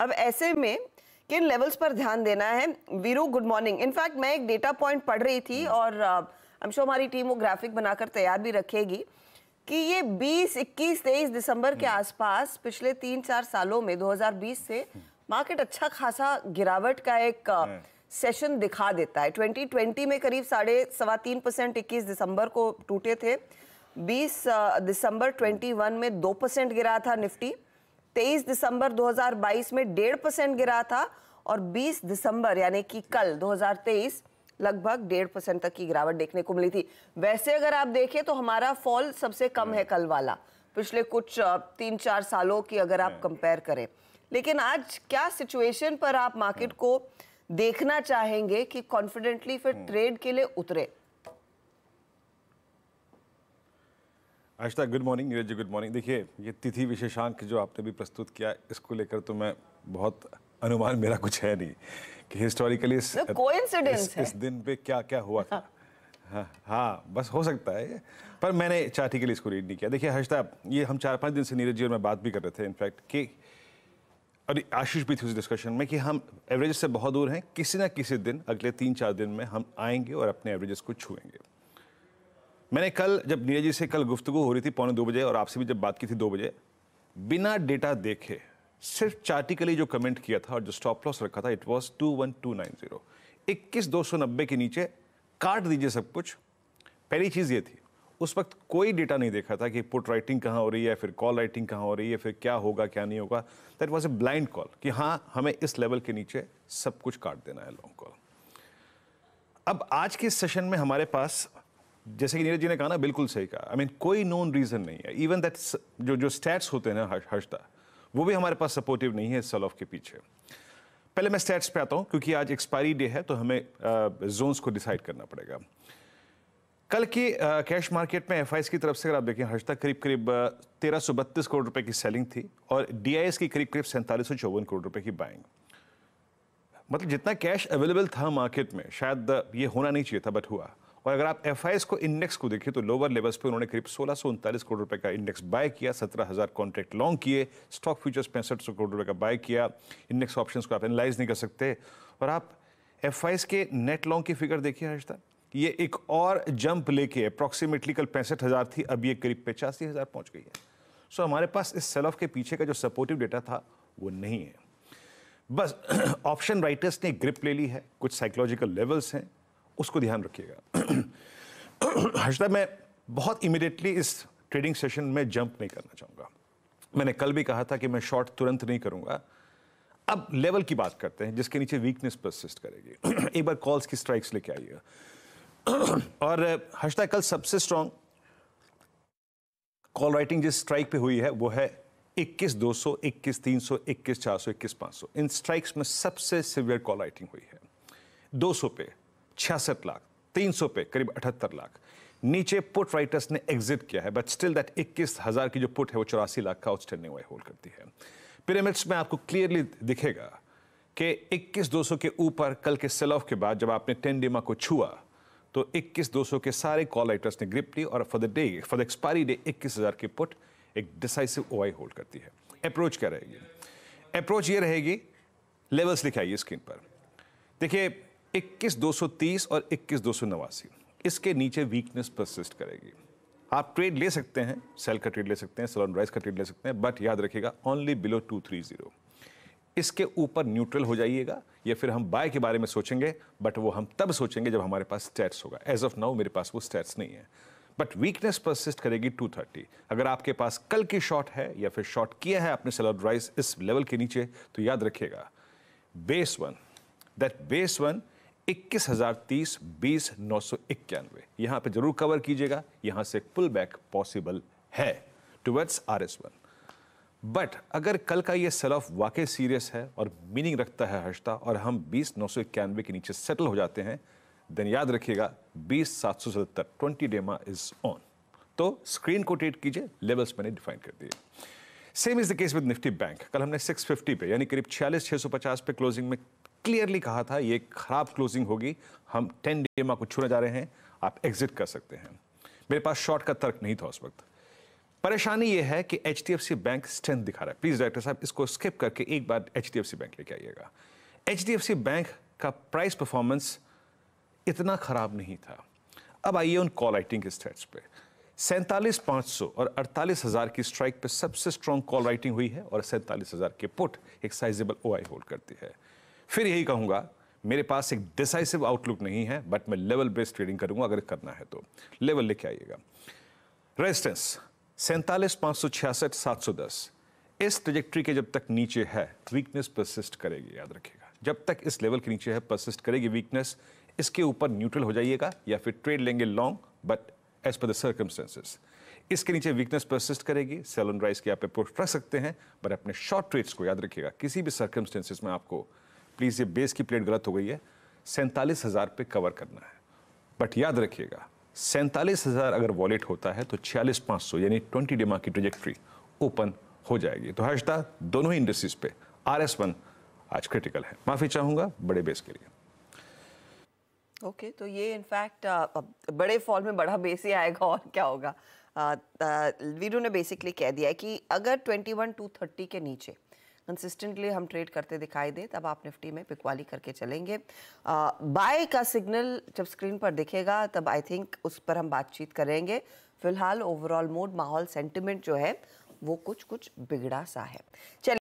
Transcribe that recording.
अब ऐसे में किन लेवल्स पर ध्यान देना है वीरू गुड मॉर्निंग इनफैक्ट मैं एक डेटा पॉइंट पढ़ रही थी और हम uh, शो हमारी टीम वो ग्राफिक बनाकर तैयार भी रखेगी कि ये 20, 21, 23 दिसंबर के hmm. आसपास पिछले तीन चार सालों में 2020 से मार्केट hmm. अच्छा खासा गिरावट का एक सेशन uh, दिखा देता है 2020 में करीब साढ़े सवा तीन परसेंट इक्कीस दिसंबर को टूटे थे 20 uh, दिसंबर 21 में दो परसेंट गिरा था निफ्टी तेईस दिसंबर 2022 में डेढ़ परसेंट गिरा था और 20 दिसंबर यानी कि कल 2023 लगभग डेढ़ परसेंट तक की गिरावट देखने को मिली थी वैसे अगर आप देखें तो हमारा फॉल सबसे कम है हम्म। कल वाला पिछले कुछ तीन चार सालों की अगर आप हम्म। कंपेयर करें लेकिन आज क्या सिचुएशन पर आप मार्केट हम्म। को देखना चाहेंगे कि कॉन्फिडेंटली फिर ट्रेड के लिए उतरे आशा good morning Neeraj ji good morning देखिए ये तिथि विशेषांक जो आपने भी प्रस्तुत किया इसको लेकर तो मैं बहुत अनुमान मेरा कुछ है नहीं कि हिस्टोरिकली इस, तो इस, इस दिन पे क्या क्या हुआ था हाँ हा, हाँ, बस हो सकता है पर मैंने चाटी के लिए इसको रीड नहीं किया देखिए हर्षता ये हम चार पाँच दिन से नीरज जी और मैं बात भी कर रहे थे इनफैक्ट कि और आशीष भी थी उस डिस्कशन में कि हम एवरेज से बहुत दूर हैं किसी ना किसी दिन अगले तीन चार दिन में हम आएंगे और अपने एवरेजेस को छुएंगे मैंने कल जब नीरज जी से कल गुफ्तु हो रही थी पौने दो बजे और आपसे भी जब बात की थी दो बजे बिना डेटा देखे सिर्फ चार्टिकली जो कमेंट किया था और जो स्टॉप लॉस रखा था it was two one two nine zero इक्कीस दो सौ नब्बे के नीचे काट दीजिए सब कुछ पहली चीज़ ये थी उस वक्त कोई डेटा नहीं देखा था कि पुट राइटिंग कहाँ हो रही है फिर कॉल राइटिंग कहाँ हो रही है फिर क्या होगा क्या नहीं होगा that was a blind call कि हाँ हमें इस लेवल के नीचे सब कुछ काट देना है लॉन्ग कॉल अब आज के सेशन में हमारे पास जैसे कि नीरज जी ने कहा ना बिल्कुल सही कहा आई मीन कोई नोन रीज़न नहीं है इवन दैट जो जो स्टैट्स होते हैं ना हर्षदा वो भी हमारे पास सपोर्टिव नहीं है इस सलॉफ के पीछे पहले मैं स्टैट्स पे आता हूँ क्योंकि आज एक्सपायरी डे है तो हमें जोन्स को डिसाइड करना पड़ेगा कल की कैश मार्केट में एफ की तरफ से अगर आप देखें हर्षदा करीब करीब तेरह करोड़ रुपए की सेलिंग थी और डी की करीब करीब सैंतालीस करोड़ रुपए की बाइंग मतलब जितना कैश अवेलेबल था मार्केट में शायद ये होना नहीं चाहिए था बट हुआ और अगर आप एफ को इंडेक्स को देखिए तो लोअर लेवल्स पे उन्होंने करीब सोलह सौ उनतालीस करोड़ रुपए का इंडेक्स बाय किया सत्रह हज़ार कॉन्ट्रैक्ट लॉन्ग किए स्टॉक फ्यूचर्स पैंसठ सौ करोड़ रुपए का बाय किया इंडेक्स ऑप्शन को आप एनालाइज नहीं कर सकते और आप एफ के नेट लॉन्ग की फिगर देखिए हर्षता ये एक और जंप लेके अप्रॉक्सीमेटली कल पैंसठ हज़ार थी अब ये करीब पचासी हज़ार पहुंच गई है सो हमारे पास इस सेल ऑफ के पीछे का जो सपोर्टिव डेटा था वो नहीं है बस ऑप्शन राइटर्स ने ग्रिप ले ली है कुछ साइकोलॉजिकल लेवल्स हैं उसको ध्यान रखिएगा हर्षदा मैं बहुत इमिडिएटली इस ट्रेडिंग सेशन में जंप नहीं करना चाहूँगा मैंने कल भी कहा था कि मैं शॉर्ट तुरंत नहीं करूँगा अब लेवल की बात करते हैं जिसके नीचे वीकनेस परसिस्ट करेगी एक बार कॉल्स की स्ट्राइक्स लेके आइएगा और हर्षदा कल सबसे स्ट्रांग कॉल राइटिंग जिस स्ट्राइक पे हुई है वो है इक्कीस इक्कीस दो सौ तीन सौ इक्कीस चार सौ इक्कीस पाँच सौ इन स्ट्राइक्स में सबसे सिवियर कॉल राइटिंग हुई है दो सौ पे छियासठ लाख तीन सौ पे करीब अठहत्तर लाख नीचे पुट राइटर्स ने एग्जिट किया है बट स्टिल दैट इक्कीस हज़ार की जो पुट है वो चौरासी लाख का आउटस्टैंडिंग वाई होल्ड करती है पिरामिड्स में आपको क्लियरली दिखेगा कि इक्कीस दो सौ के ऊपर कल के सेल ऑफ के बाद जब आपने टेन डीमा को छुआ तो इक्कीस दो सौ के सारे कॉल राइटर्स ने ग्रिप ली और for the day for the expiry day इक्कीस हज़ार की पुट एक डिसाइसिव ओआई होल्ड करती है अप्रोच क्या रहेगी अप्रोच ये रहेगी लेवल्स लिखाइए स्क्रीन पर देखिए इक्कीस दो सौ तीस और इक्कीस दो सौ नवासी इसके नीचे वीकनेस परसिस्ट करेगी आप ट्रेड ले सकते हैं सेल का ट्रेड ले सकते हैं सेल ऑन राइस का ट्रेड ले सकते हैं बट याद रखिएगा only below two three zero इसके ऊपर न्यूट्रल हो जाइएगा या फिर हम बाय के बारे में सोचेंगे बट वो हम तब सोचेंगे जब हमारे पास स्टैट्स होगा एज ऑफ नाउ मेरे पास वो स्टैट्स नहीं है बट वीकनेस परसिस्ट करेगी 230 अगर आपके पास कल की शॉट है या फिर शॉर्ट किया है आपने सेल राइस इस लेवल के नीचे तो याद रखिएगा base one that base one इक्कीस हजार तीस बीस नौ सौ इक्यानवे यहां पर जरूर कवर कीजिएगा यहां से पुल बैक पॉसिबल है towards R S one but अगर कल का ये सेल ऑफ वाकई सीरियस है और मीनिंग रखता है हर्षता और हम बीस नौ सौ इक्यानवे के नीचे सेटल हो जाते हैं देन याद रखिएगा बीस सात सौ सतहत्तर ट्वेंटी डेमा इज ऑन तो स्क्रीन को टेट कीजिए लेवल्स मैंने डिफाइन कर दिए same is the case with Nifty bank कल हमने 650 पे यानी करीब छियालीस छः पे क्लोजिंग में क्लियरली कहा था ये खराब क्लोजिंग होगी हम टेन डीएमआर को छूने जा रहे हैं आप एग्जिट कर सकते हैं मेरे पास शॉर्ट का तर्क नहीं था उस वक्त परेशानी यह है कि एच बैंक स्ट्रेंथ दिखा रहा है प्लीज डायरेक्टर साहब इसको स्किप करके एक बार एच बैंक लेके आइएगा एच बैंक का प्राइस परफॉर्मेंस इतना खराब नहीं था अब आइए उन कॉल राइटिंग के स्टेट्स पे सैंतालीस पाँच सौ और अड़तालीस हज़ार की स्ट्राइक पे सबसे स्ट्रॉन्ग कॉल राइटिंग हुई है और सैंतालीस हज़ार के पुट एक साइजेबल ओ आई होल्ड करती है फिर यही कहूंगा मेरे पास एक डिसाइसिव आउटलुक नहीं है बट मैं लेवल बेस्ड ट्रेडिंग करूंगा अगर करना है तो लेवल लेके आइएगा रेजिस्टेंस सैंतालीस पांच सौ छियासठ सात सौ दस इस ट्रेजेक्ट्री के जब तक नीचे है वीकनेस परसिस्ट करेगी याद रखिएगा जब तक इस लेवल के नीचे है परसिस्ट करेगी वीकनेस इसके ऊपर न्यूट्रल हो जाइएगा या फिर ट्रेड लेंगे long but as per the circumstances इसके नीचे वीकनेस परसिस्ट करेगी सेल ऑन राइस की आप अप्रोच रख सकते हैं बट अपने शॉर्ट ट्रेड्स को याद रखिएगा किसी भी सर्कमस्टेंसेज में आपको प्लीज़ ये बेस की प्लेट गलत हो गई है सैंतालीस हज़ार पे कवर करना है बट याद रखिएगा सैंतालीस हज़ार अगर वॉलेट होता है तो छियालीस पाँच सौ यानी ट्वेंटी डेमा की ट्रजेक्ट्री ओपन हो जाएगी तो हर्षदा दोनों ही इंडस्ट्रीज पे आर एस वन आज क्रिटिकल है माफ़ी चाहूँगा बड़े बेस के लिए ओके okay, तो ये इनफैक्ट uh, बड़े फॉल में बड़ा बेस ही आएगा और क्या होगा वीरू uh, uh, ने बेसिकली कह दिया है कि अगर 21 टू थर्टी के नीचे कंसिस्टेंटली हम ट्रेड करते दिखाई दे तब आप निफ्टी में पिकवाली करके चलेंगे बाय का सिग्नल जब स्क्रीन पर दिखेगा तब आई थिंक उस पर हम बातचीत करेंगे फिलहाल ओवरऑल मूड माहौल सेंटिमेंट जो है वो कुछ कुछ बिगड़ा सा है चलिए